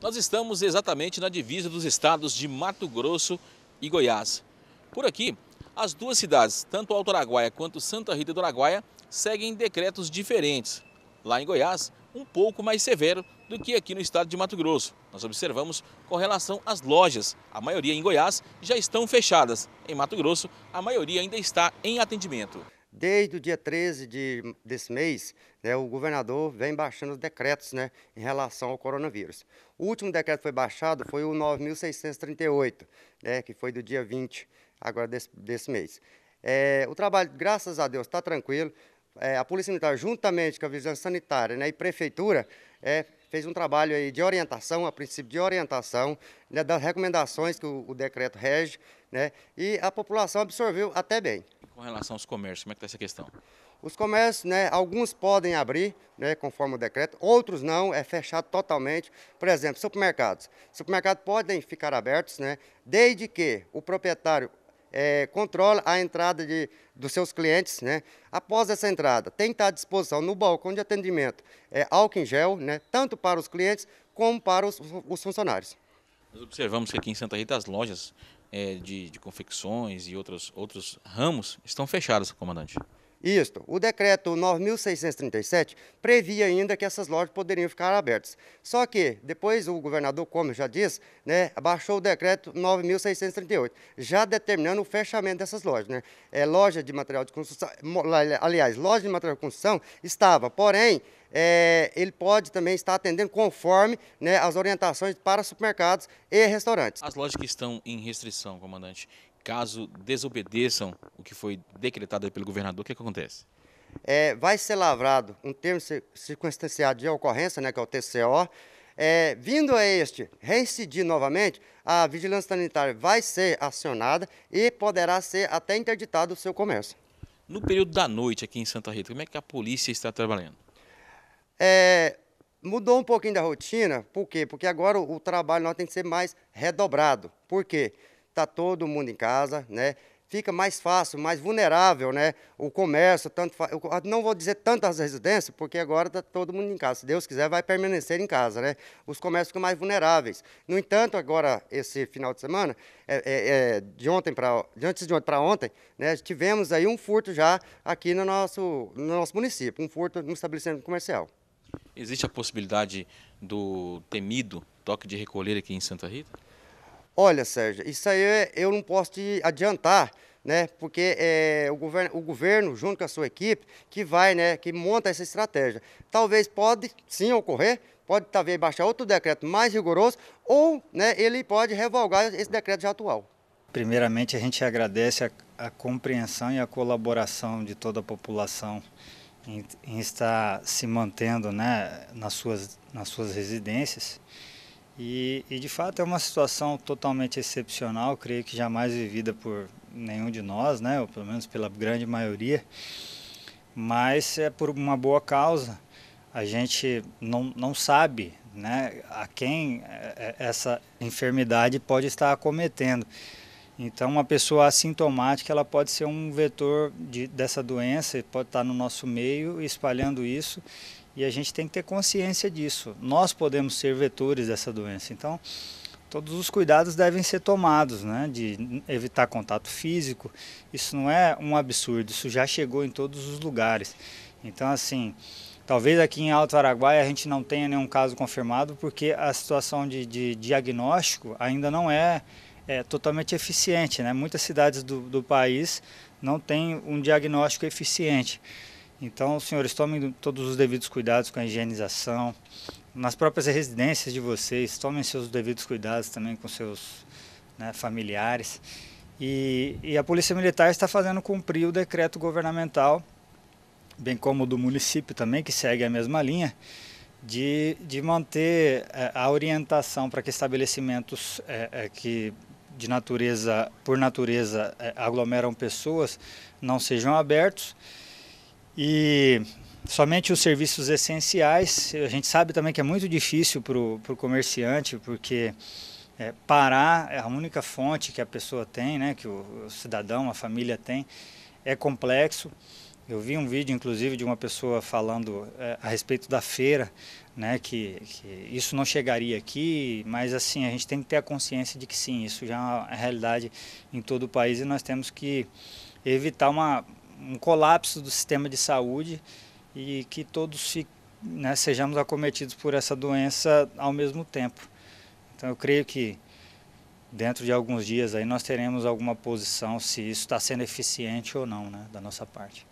Nós estamos exatamente na divisa dos estados de Mato Grosso e Goiás. Por aqui, as duas cidades, tanto Alto Araguaia quanto Santa Rita do Araguaia, seguem decretos diferentes. Lá em Goiás, um pouco mais severo do que aqui no estado de Mato Grosso. Nós observamos com relação às lojas. A maioria em Goiás já estão fechadas. Em Mato Grosso, a maioria ainda está em atendimento. Desde o dia 13 de, desse mês, né, o governador vem baixando os decretos né, em relação ao coronavírus. O último decreto que foi baixado foi o 9.638, né, que foi do dia 20 agora desse, desse mês. É, o trabalho, graças a Deus, está tranquilo. É, a Polícia Militar, juntamente com a Vigilância Sanitária né, e Prefeitura, é, fez um trabalho aí de orientação, a princípio de orientação, né, das recomendações que o, o decreto rege, né, e a população absorveu até bem com relação aos comércios? Como é que está essa questão? Os comércios, né, alguns podem abrir, né, conforme o decreto, outros não, é fechado totalmente. Por exemplo, supermercados. Supermercados podem ficar abertos, né, desde que o proprietário é, controla a entrada de, dos seus clientes, né? Após essa entrada, tem que estar à disposição no balcão de atendimento é, álcool em gel, né? Tanto para os clientes como para os, os funcionários. Nós observamos que aqui em Santa Rita as lojas é, de, de confecções e outros, outros ramos estão fechados, comandante. Isto, o decreto 9.637 previa ainda que essas lojas poderiam ficar abertas. Só que, depois o governador, como já disse, né, abaixou o decreto 9.638, já determinando o fechamento dessas lojas. Né? É, loja de material de construção, aliás, loja de material de construção estava, porém, é, ele pode também estar atendendo conforme né, as orientações para supermercados e restaurantes. As lojas que estão em restrição, comandante, caso desobedeçam o que foi decretado pelo governador, o que, é que acontece? É, vai ser lavrado um termo circunstanciado de ocorrência, né, que é o TCO. É, vindo a este reincidir novamente, a vigilância sanitária vai ser acionada e poderá ser até interditado o seu comércio. No período da noite aqui em Santa Rita, como é que a polícia está trabalhando? É, mudou um pouquinho da rotina, por quê? Porque agora o, o trabalho nós tem que ser mais redobrado. Por quê? Porque está todo mundo em casa, né? Fica mais fácil, mais vulnerável, né? O comércio, tanto fa... Eu não vou dizer tantas residências, porque agora está todo mundo em casa. Se Deus quiser, vai permanecer em casa, né? Os comércios ficam mais vulneráveis. No entanto, agora, esse final de semana, é, é, é, de ontem para de antes de ontem para ontem, né? Tivemos aí um furto já aqui no nosso, no nosso município, um furto no estabelecimento comercial. Existe a possibilidade do temido toque de recolher aqui em Santa Rita? Olha, Sérgio, isso aí é, eu não posso te adiantar, né? Porque é o governo, o governo, junto com a sua equipe, que vai, né, que monta essa estratégia. Talvez pode sim ocorrer, pode talvez baixar outro decreto mais rigoroso, ou né, ele pode revogar esse decreto já atual. Primeiramente, a gente agradece a, a compreensão e a colaboração de toda a população em, em estar se mantendo né, nas, suas, nas suas residências. E, e, de fato é uma situação totalmente excepcional, creio que jamais vivida por nenhum de nós, né, ou pelo menos pela grande maioria, mas é por uma boa causa. A gente não, não sabe né, a quem é, é, essa enfermidade pode estar acometendo. Então, uma pessoa assintomática ela pode ser um vetor de, dessa doença, pode estar no nosso meio espalhando isso e a gente tem que ter consciência disso. Nós podemos ser vetores dessa doença. Então, todos os cuidados devem ser tomados, né? De evitar contato físico. Isso não é um absurdo, isso já chegou em todos os lugares. Então, assim, talvez aqui em Alto Araguaia a gente não tenha nenhum caso confirmado, porque a situação de, de diagnóstico ainda não é, é, totalmente eficiente, né? Muitas cidades do, do país não têm um diagnóstico eficiente. Então, senhores, tomem todos os devidos cuidados com a higienização. Nas próprias residências de vocês, tomem seus devidos cuidados também com seus né, familiares. E, e a Polícia Militar está fazendo cumprir o decreto governamental, bem como o do município também, que segue a mesma linha, de, de manter é, a orientação para que estabelecimentos é, é, que de natureza, por natureza, é, aglomeram pessoas, não sejam abertos e somente os serviços essenciais. A gente sabe também que é muito difícil para o comerciante, porque é, parar é a única fonte que a pessoa tem, né, que o, o, cidadão, a família tem, é complexo. Eu vi um vídeo, inclusive, de uma pessoa falando é, a respeito da feira, né, que, que, isso não chegaria aqui, mas assim, a gente tem que ter a consciência de que sim, isso já é uma realidade em todo o país e nós temos que evitar uma um colapso do sistema de saúde e que todos né, sejamos acometidos por essa doença ao mesmo tempo. Então eu creio que dentro de alguns dias aí nós teremos alguma posição se isso está sendo eficiente ou não né, da nossa parte.